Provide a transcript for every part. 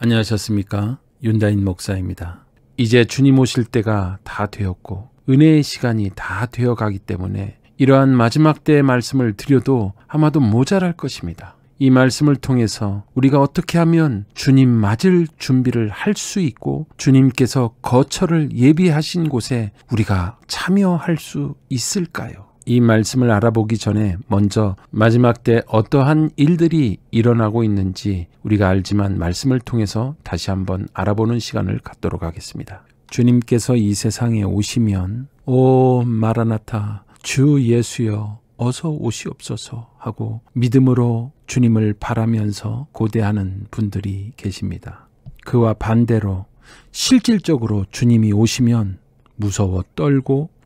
안녕하셨습니까? 윤다인 목사입니다. 이제 주님 오실 때가 다 되었고 은혜의 시간이 다 되어 가기 때문에 이러한 마지막 때의 말씀을 드려도 아마도 모자랄 것입니다. 이 말씀을 통해서 우리가 어떻게 하면 주님 맞을 준비를 할 수 있고 주님께서 거처를 예비하신 곳에 우리가 참여할 수 있을까요? 이 말씀을 알아보기 전에 먼저 마지막 때 어떠한 일들이 일어나고 있는지 우리가 알지만 말씀을 통해서 다시 한번 알아보는 시간을 갖도록 하겠습니다. 주님께서 이 세상에 오시면 오 마라나타 주 예수여 어서 오시옵소서 하고 믿음으로 주님을 바라면서 고대하는 분들이 계십니다. 그와 반대로 실질적으로 주님이 오시면 무서워 떨고 좀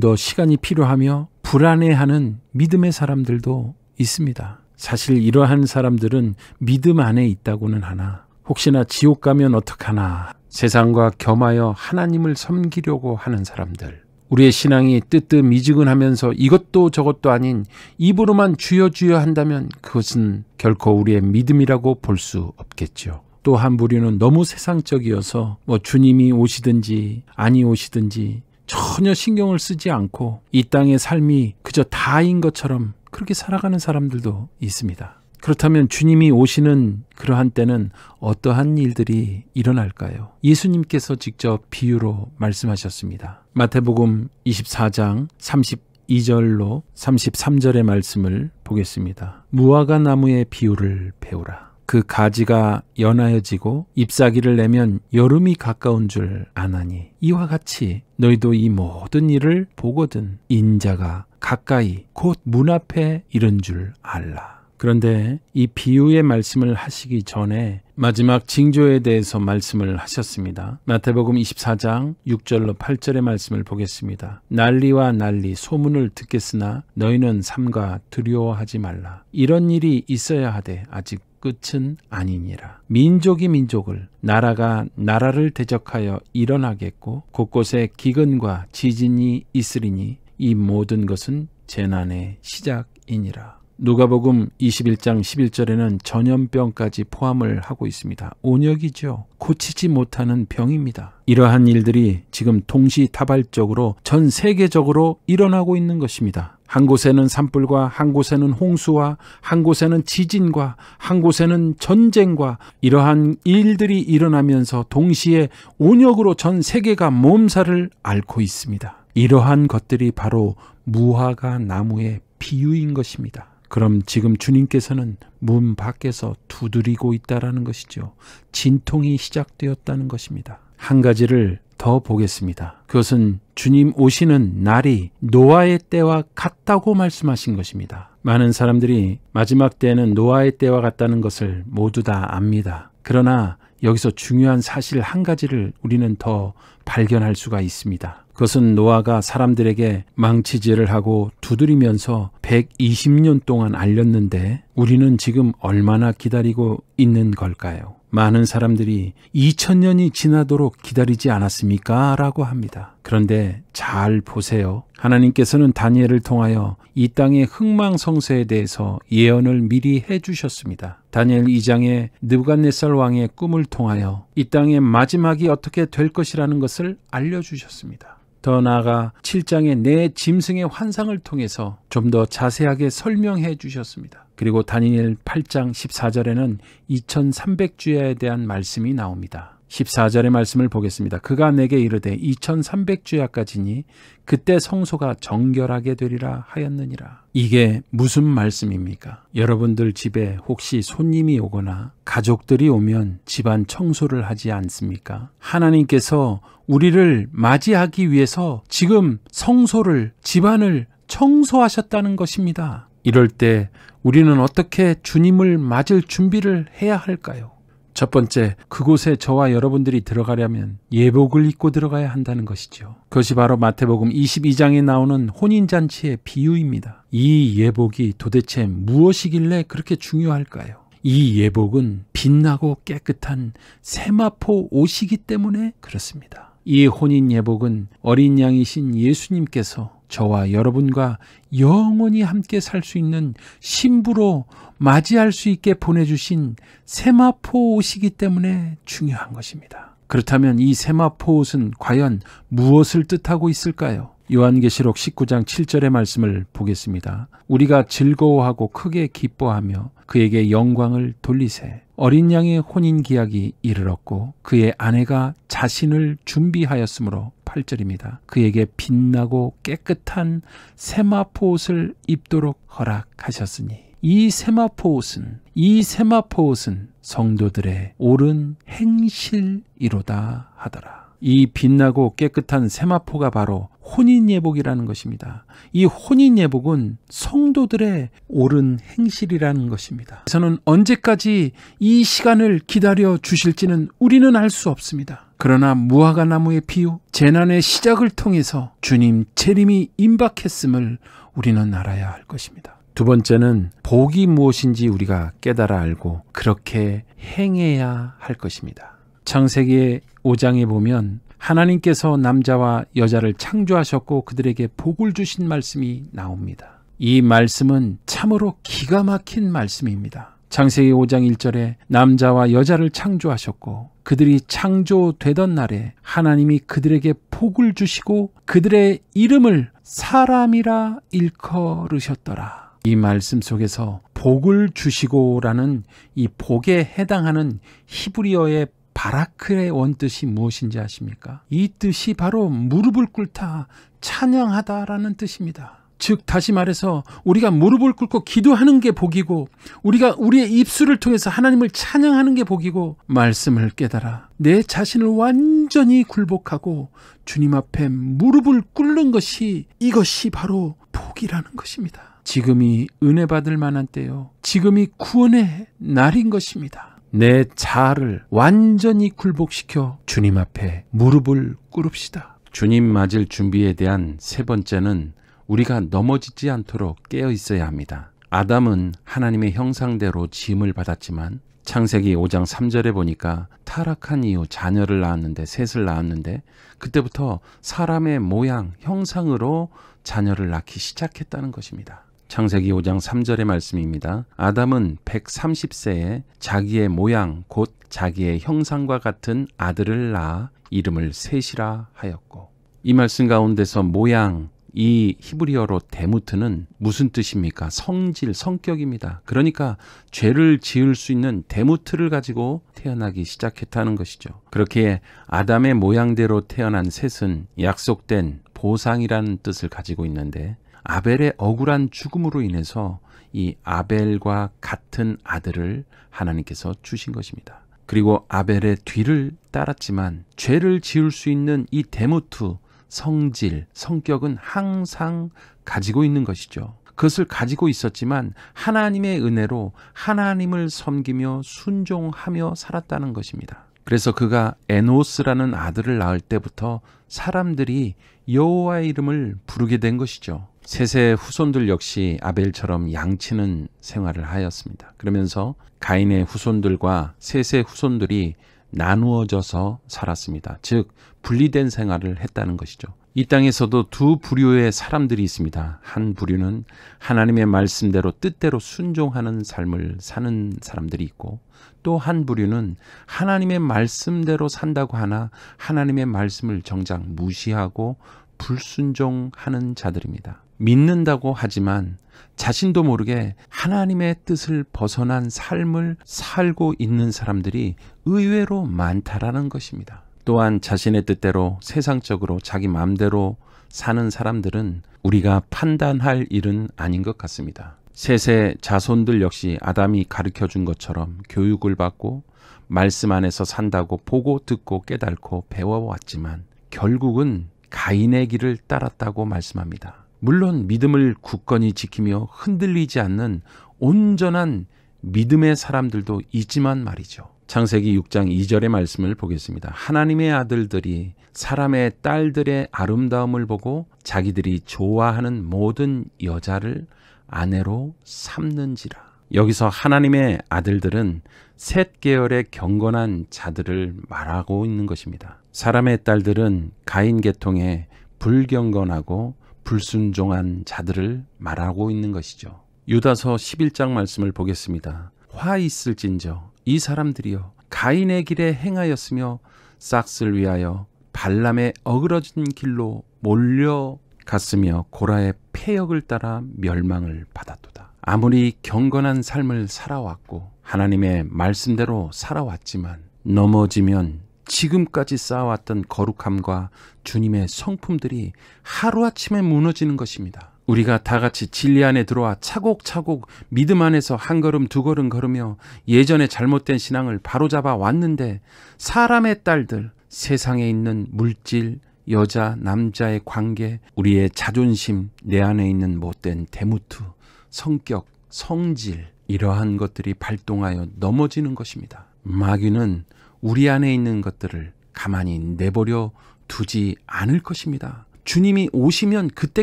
더 시간이 필요하며 불안해하는 믿음의 사람들도 있습니다. 사실 이러한 사람들은 믿음 안에 있다고는 하나 혹시나 지옥 가면 어떡하나 세상과 겸하여 하나님을 섬기려고 하는 사람들 우리의 신앙이 뜨뜻 미지근하면서 이것도 저것도 아닌 입으로만 주여 주여 한다면 그것은 결코 우리의 믿음이라고 볼 수없겠지 또한 무리는 너무 세상적이어서 뭐 주님이 오시든지 아니 오시든지 전혀 신경을 쓰지 않고 이 땅의 삶이 그저 다인 것처럼 그렇게 살아가는 사람들도 있습니다. 그렇다면 주님이 오시는 그러한 때는 어떠한 일들이 일어날까요? 예수님께서 직접 비유로 말씀하셨습니다. 마태복음 24장 32절로 33절의 말씀을 보겠습니다. 무화과 나무의 비유를 배우라. 그 가지가 연하여지고 잎사귀를 내면 여름이 가까운 줄 아나니 이와 같이 너희도 이 모든 일을 보거든 인자가 가까이 곧 문 앞에 이른 줄 알라. 그런데 이 비유의 말씀을 하시기 전에 마지막 징조에 대해서 말씀을 하셨습니다. 마태복음 24장 6절로 8절의 말씀을 보겠습니다. 난리와 난리 소문을 듣겠으나 너희는 삼가 두려워하지 말라. 이런 일이 있어야 하되 아직 끝은 아니니라. 민족이 민족을, 나라가 나라를 대적하여 일어나겠고, 곳곳에 기근과 지진이 있으리니, 이 모든 것은 재난의 시작이니라. 누가복음 21장 11절에는 전염병까지 포함을 하고 있습니다. 온역이죠. 고치지 못하는 병입니다. 이러한 일들이 지금 동시다발적으로 전 세계적으로 일어나고 있는 것입니다. 한 곳에는 산불과 한 곳에는 홍수와 한 곳에는 지진과 한 곳에는 전쟁과 이러한 일들이 일어나면서 동시에 온역으로 전 세계가 몸살을 앓고 있습니다. 이러한 것들이 바로 무화과 나무의 비유인 것입니다. 그럼 지금 주님께서는 문 밖에서 두드리고 있다라는 것이죠. 진통이 시작되었다는 것입니다. 한 가지를 더 보겠습니다. 그것은 주님 오시는 날이 노아의 때와 같다고 말씀하신 것입니다. 많은 사람들이 마지막 때는 노아의 때와 같다는 것을 모두 다 압니다. 그러나 여기서 중요한 사실 한 가지를 우리는 더 발견할 수가 있습니다. 그것은 노아가 사람들에게 망치질을 하고 두드리면서 120년 동안 알렸는데 우리는 지금 얼마나 기다리고 있는 걸까요? 많은 사람들이 2000년이 지나도록 기다리지 않았습니까? 라고 합니다. 그런데 잘 보세요. 하나님께서는 다니엘을 통하여 이 땅의 흥망성쇠에 대해서 예언을 미리 해주셨습니다. 다니엘 2장의 느부갓네살 왕의 꿈을 통하여 이 땅의 마지막이 어떻게 될 것이라는 것을 알려주셨습니다. 더 나아가 7장의 내 짐승의 환상을 통해서 좀 더 자세하게 설명해 주셨습니다. 그리고 다니엘 8장 14절에는 2300주야에 대한 말씀이 나옵니다. 14절의 말씀을 보겠습니다. 그가 내게 이르되 2300주야까지니 그때 성소가 정결하게 되리라 하였느니라. 이게 무슨 말씀입니까? 여러분들 집에 혹시 손님이 오거나 가족들이 오면 집안 청소를 하지 않습니까? 하나님께서 우리를 맞이하기 위해서 지금 성소를, 집안을 청소하셨다는 것입니다. 이럴 때 우리는 어떻게 주님을 맞을 준비를 해야 할까요? 첫 번째, 그곳에 저와 여러분들이 들어가려면 예복을 입고 들어가야 한다는 것이죠. 그것이 바로 마태복음 22장에 나오는 혼인잔치의 비유입니다. 이 예복이 도대체 무엇이길래 그렇게 중요할까요? 이 예복은 빛나고 깨끗한 세마포 옷이기 때문에 그렇습니다. 이 혼인 예복은 어린 양이신 예수님께서 저와 여러분과 영원히 함께 살 수 있는 신부로 맞이할 수 있게 보내주신 세마포 옷이기 때문에 중요한 것입니다. 그렇다면 이 세마포 옷은 과연 무엇을 뜻하고 있을까요? 요한계시록 19장 7절의 말씀을 보겠습니다. 우리가 즐거워하고 크게 기뻐하며 그에게 영광을 돌리세. 어린 양의 혼인 기약이 이르렀고 그의 아내가 자신을 준비하였으므로 8절입니다. 그에게 빛나고 깨끗한 세마포 옷을 입도록 허락하셨으니 이 세마포 옷은 이 세마포 옷은 성도들의 옳은 행실이로다 하더라. 이 빛나고 깨끗한 세마포가 바로 혼인 예복이라는 것입니다. 이 혼인 예복은 성도들의 옳은 행실이라는 것입니다. 저는 언제까지 이 시간을 기다려 주실지는 우리는 알 수 없습니다. 그러나 무화과 나무의 피우 재난의 시작을 통해서 주님 재림이 임박했음을 우리는 알아야 할 것입니다. 두 번째는 복이 무엇인지 우리가 깨달아 알고 그렇게 행해야 할 것입니다. 창세기 5장에 보면 하나님께서 남자와 여자를 창조하셨고 그들에게 복을 주신 말씀이 나옵니다. 이 말씀은 참으로 기가 막힌 말씀입니다. 창세기 5장 1절에 남자와 여자를 창조하셨고 그들이 창조되던 날에 하나님이 그들에게 복을 주시고 그들의 이름을 사람이라 일컬으셨더라. 이 말씀 속에서 복을 주시고라는 이 복에 해당하는 히브리어의 바라크의 원뜻이 무엇인지 아십니까? 이 뜻이 바로 무릎을 꿇다, 찬양하다라는 뜻입니다. 즉 다시 말해서 우리가 무릎을 꿇고 기도하는 게 복이고 우리가 우리의 입술을 통해서 하나님을 찬양하는 게 복이고 말씀을 깨달아 내 자신을 완전히 굴복하고 주님 앞에 무릎을 꿇는 것이 이것이 바로 복이라는 것입니다. 지금이 은혜 받을 만한 때요. 지금이 구원의 날인 것입니다. 내 자아를 완전히 굴복시켜 주님 앞에 무릎을 꿇읍시다. 주님 맞을 준비에 대한 세 번째는 우리가 넘어지지 않도록 깨어 있어야 합니다. 아담은 하나님의 형상대로 지음을 받았지만 창세기 5장 3절에 보니까 타락한 이후 자녀를 낳았는데 셋을 낳았는데 그때부터 사람의 모양, 형상으로 자녀를 낳기 시작했다는 것입니다. 창세기 5장 3절의 말씀입니다. 아담은 130세에 자기의 모양 곧 자기의 형상과 같은 아들을 낳아 이름을 셋이라 하였고 이 말씀 가운데서 모양 이 히브리어로 데무트는 무슨 뜻입니까? 성질, 성격입니다. 그러니까 죄를 지을 수 있는 데무트를 가지고 태어나기 시작했다는 것이죠. 그렇게 아담의 모양대로 태어난 셋은 약속된 보상이라는 뜻을 가지고 있는데 아벨의 억울한 죽음으로 인해서 이 아벨과 같은 아들을 하나님께서 주신 것입니다. 그리고 아벨의 뒤를 따랐지만 죄를 지을 수 있는 이 대모투, 성질, 성격은 항상 가지고 있는 것이죠. 그것을 가지고 있었지만 하나님의 은혜로 하나님을 섬기며 순종하며 살았다는 것입니다. 그래서 그가 에노스라는 아들을 낳을 때부터 사람들이 여호와의 이름을 부르게 된 것이죠. 셋의 후손들 역시 아벨처럼 양치는 생활을 하였습니다. 그러면서 가인의 후손들과 셋의 후손들이 나누어져서 살았습니다. 즉 분리된 생활을 했다는 것이죠. 이 땅에서도 두 부류의 사람들이 있습니다. 한 부류는 하나님의 말씀대로 뜻대로 순종하는 삶을 사는 사람들이 있고 또 한 부류는 하나님의 말씀대로 산다고 하나 하나님의 말씀을 정작 무시하고 불순종하는 자들입니다. 믿는다고 하지만 자신도 모르게 하나님의 뜻을 벗어난 삶을 살고 있는 사람들이 의외로 많다라는 것입니다. 또한 자신의 뜻대로 세상적으로 자기 마음대로 사는 사람들은 우리가 판단할 일은 아닌 것 같습니다. 셋의 자손들 역시 아담이 가르쳐 준 것처럼 교육을 받고 말씀 안에서 산다고 보고 듣고 깨닫고 배워왔지만 결국은 가인의 길을 따랐다고 말씀합니다. 물론 믿음을 굳건히 지키며 흔들리지 않는 온전한 믿음의 사람들도 있지만 말이죠. 창세기 6장 2절의 말씀을 보겠습니다. 하나님의 아들들이 사람의 딸들의 아름다움을 보고 자기들이 좋아하는 모든 여자를 아내로 삼는지라. 여기서 하나님의 아들들은 셋 계열의 경건한 자들을 말하고 있는 것입니다. 사람의 딸들은 가인 계통의 불경건하고 불순종한 자들을 말하고 있는 것이죠. 유다서 11장 말씀을 보겠습니다. 화 있을진저 이 사람들이여 가인의 길에 행하였으며 싹스를 위하여 발람의 어그러진 길로 몰려갔으며 고라의 폐역을 따라 멸망을 받았도다. 아무리 경건한 삶을 살아왔고 하나님의 말씀대로 살아왔지만 넘어지면 지금까지 쌓아왔던 거룩함과 주님의 성품들이 하루아침에 무너지는 것입니다. 우리가 다 같이 진리 안에 들어와 차곡차곡 믿음 안에서 한 걸음 두 걸음 걸으며 예전의 잘못된 신앙을 바로잡아 왔는데 사람의 딸들, 세상에 있는 물질, 여자, 남자의 관계, 우리의 자존심, 내 안에 있는 못된 대무투, 성격, 성질, 이러한 것들이 발동하여 넘어지는 것입니다. 마귀는 우리 안에 있는 것들을 가만히 내버려 두지 않을 것입니다. 주님이 오시면 그때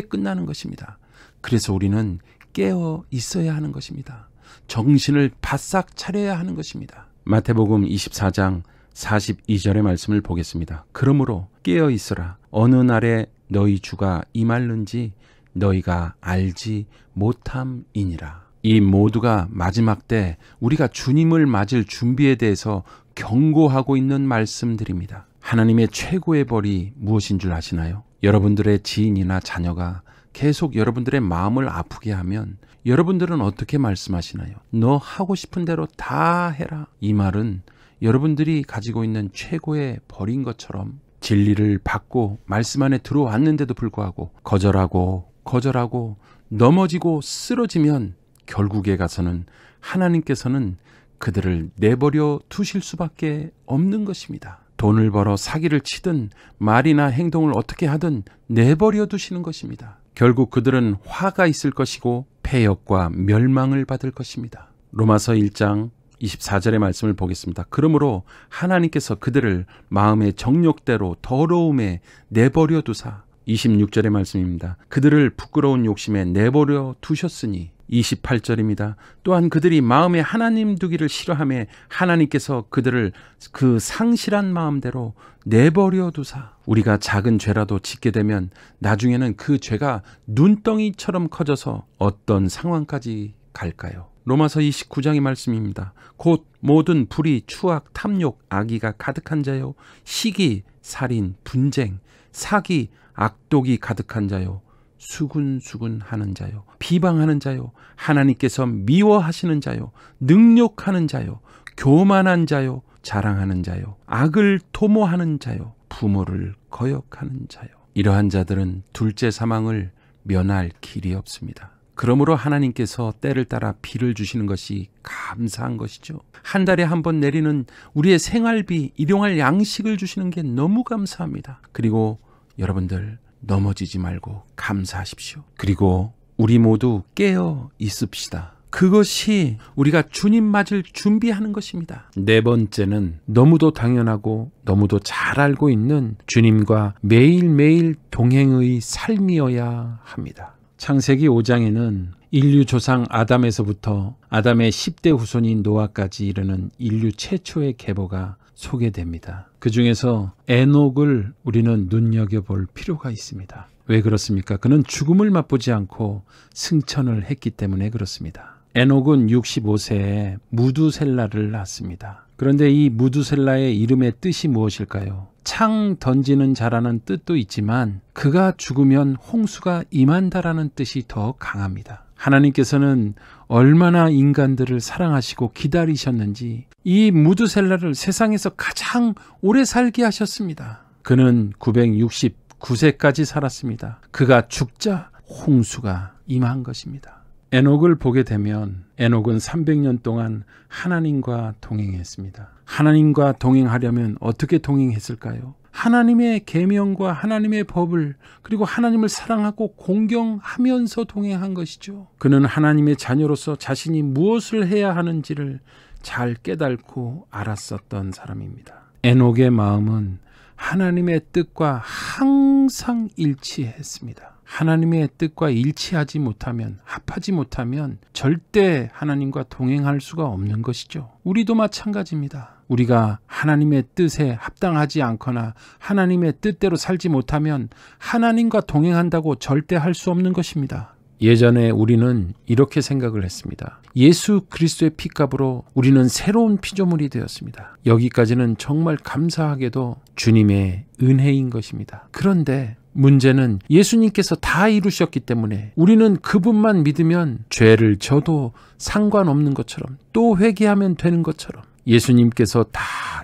끝나는 것입니다. 그래서 우리는 깨어 있어야 하는 것입니다. 정신을 바싹 차려야 하는 것입니다. 마태복음 24장 42절의 말씀을 보겠습니다. 그러므로 깨어 있어라. 어느 날에 너희 주가 임할는지 너희가 알지 못함이니라. 이 모두가 마지막 때 우리가 주님을 맞을 준비에 대해서 경고하고 있는 말씀들입니다 하나님의 최고의 벌이 무엇인 줄 아시나요? 여러분들의 지인이나 자녀가 계속 여러분들의 마음을 아프게 하면 여러분들은 어떻게 말씀하시나요? 너 하고 싶은 대로 다 해라. 이 말은 여러분들이 가지고 있는 최고의 벌인 것처럼 진리를 받고 말씀 안에 들어왔는데도 불구하고 거절하고 거절하고 넘어지고 쓰러지면 결국에 가서는 하나님께서는 그들을 내버려 두실 수밖에 없는 것입니다. 돈을 벌어 사기를 치든 말이나 행동을 어떻게 하든 내버려 두시는 것입니다. 결국 그들은 화가 있을 것이고 폐역과 멸망을 받을 것입니다. 로마서 1장 24절의 말씀을 보겠습니다. 그러므로 하나님께서 그들을 마음의 정욕대로 더러움에 내버려 두사 26절의 말씀입니다. 그들을 부끄러운 욕심에 내버려 두셨으니 28절입니다. 또한 그들이 마음에 하나님 두기를 싫어함에 하나님께서 그들을 그 상실한 마음대로 내버려 두사 우리가 작은 죄라도 짓게 되면 나중에는 그 죄가 눈덩이처럼 커져서 어떤 상황까지 갈까요? 로마서 29장의 말씀입니다. 곧 모든 불의, 추악, 탐욕, 악의가 가득한 자요. 시기, 살인, 분쟁, 사기, 악독이 가득한 자요. 수군수군 하는 자요. 비방하는 자요. 하나님께서 미워하시는 자요. 능욕하는 자요. 교만한 자요. 자랑하는 자요. 악을 도모하는 자요. 부모를 거역하는 자요. 이러한 자들은 둘째 사망을 면할 길이 없습니다. 그러므로 하나님께서 때를 따라 비를 주시는 것이 감사한 것이죠. 한 달에 한 번 내리는 우리의 생활비, 일용할 양식을 주시는 게 너무 감사합니다. 그리고 여러분들 넘어지지 말고 감사하십시오. 그리고 우리 모두 깨어 있읍시다. 그것이 우리가 주님 맞을 준비하는 것입니다. 네 번째는 너무도 당연하고 너무도 잘 알고 있는 주님과 매일매일 동행의 삶이어야 합니다. 창세기 5장에는 인류 조상 아담에서부터 아담의 10대 후손인 노아까지 이르는 인류 최초의 계보가 소개됩니다. 그 중에서 에녹을 우리는 눈여겨볼 필요가 있습니다. 왜 그렇습니까? 그는 죽음을 맛보지 않고 승천을 했기 때문에 그렇습니다. 에녹은 65세에 무두셀라를 낳았습니다. 그런데 이 무두셀라의 이름의 뜻이 무엇일까요? 창 던지는 자라는 뜻도 있지만 그가 죽으면 홍수가 임한다라는 뜻이 더 강합니다. 하나님께서는 얼마나 인간들을 사랑하시고 기다리셨는지 이무드셀라를 세상에서 가장 오래 살게 하셨습니다. 그는 969세까지 살았습니다. 그가 죽자 홍수가 임한 것입니다. 에녹을 보게 되면 에녹은 300년 동안 하나님과 동행했습니다. 하나님과 동행하려면 어떻게 동행했을까요? 하나님의 계명과 하나님의 법을 그리고 하나님을 사랑하고 공경하면서 동행한 것이죠. 그는 하나님의 자녀로서 자신이 무엇을 해야 하는지를 잘 깨닫고 알았었던 사람입니다. 에녹의 마음은 하나님의 뜻과 항상 일치했습니다. 하나님의 뜻과 일치하지 못하면 합하지 못하면 절대 하나님과 동행할 수가 없는 것이죠. 우리도 마찬가지입니다. 우리가 하나님의 뜻에 합당하지 않거나 하나님의 뜻대로 살지 못하면 하나님과 동행한다고 절대 할 수 없는 것입니다. 예전에 우리는 이렇게 생각을 했습니다. 예수 그리스도의 피값으로 우리는 새로운 피조물이 되었습니다. 여기까지는 정말 감사하게도 주님의 은혜인 것입니다. 그런데 문제는 예수님께서 다 이루셨기 때문에 우리는 그분만 믿으면 죄를 져도 상관없는 것처럼 또 회개하면 되는 것처럼 예수님께서 다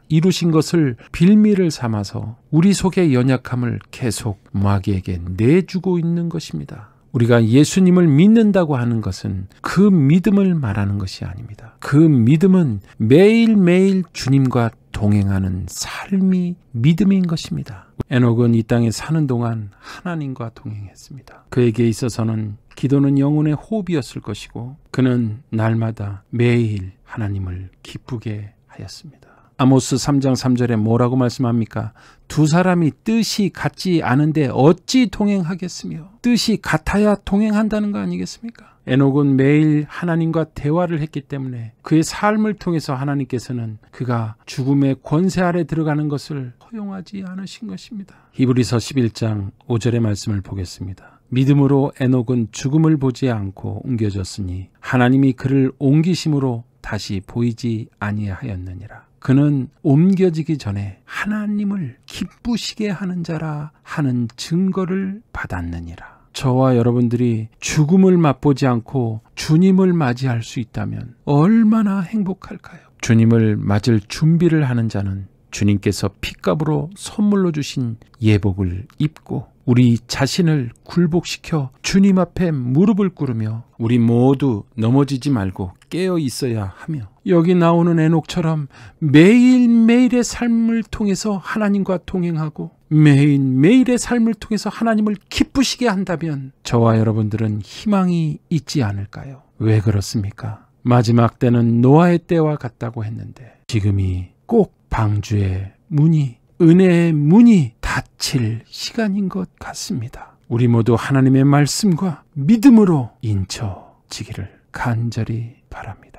이루신 것을 빌미를 삼아서 우리 속의 연약함을 계속 마귀에게 내주고 있는 것입니다. 우리가 예수님을 믿는다고 하는 것은 그 믿음을 말하는 것이 아닙니다. 그 믿음은 매일매일 주님과 동행하는 삶이 믿음인 것입니다. 에녹은 이 땅에 사는 동안 하나님과 동행했습니다. 그에게 있어서는 기도는 영혼의 호흡이었을 것이고 그는 날마다 매일 하나님을 기쁘게 하였습니다. 아모스 3장 3절에 뭐라고 말씀합니까? 두 사람이 뜻이 같지 않은데 어찌 동행하겠으며 뜻이 같아야 동행한다는 거 아니겠습니까? 에녹은 매일 하나님과 대화를 했기 때문에 그의 삶을 통해서 하나님께서는 그가 죽음의 권세 아래 들어가는 것을 허용하지 않으신 것입니다. 히브리서 11장 5절의 말씀을 보겠습니다. 믿음으로 에녹은 죽음을 보지 않고 옮겨졌으니 하나님이 그를 옮기심으로 다시 보이지 아니하였느니라. 그는 옮겨지기 전에 하나님을 기쁘시게 하는 자라 하는 증거를 받았느니라. 저와 여러분들이 죽음을 맛보지 않고 주님을 맞이할 수 있다면 얼마나 행복할까요? 주님을 맞을 준비를 하는 자는 주님께서 피값으로 선물로 주신 예복을 입고 우리 자신을 굴복시켜 주님 앞에 무릎을 꿇으며 우리 모두 넘어지지 말고 깨어 있어야 하며 여기 나오는 에녹처럼 매일매일의 삶을 통해서 하나님과 동행하고 매일매일의 삶을 통해서 하나님을 기쁘시게 한다면 저와 여러분들은 희망이 있지 않을까요? 왜 그렇습니까? 마지막 때는 노아의 때와 같다고 했는데 지금이 꼭 방주의 문이 은혜의 문이 닫힐 시간인 것 같습니다. 우리 모두 하나님의 말씀과 믿음으로 인쳐지기를 간절히 바랍니다.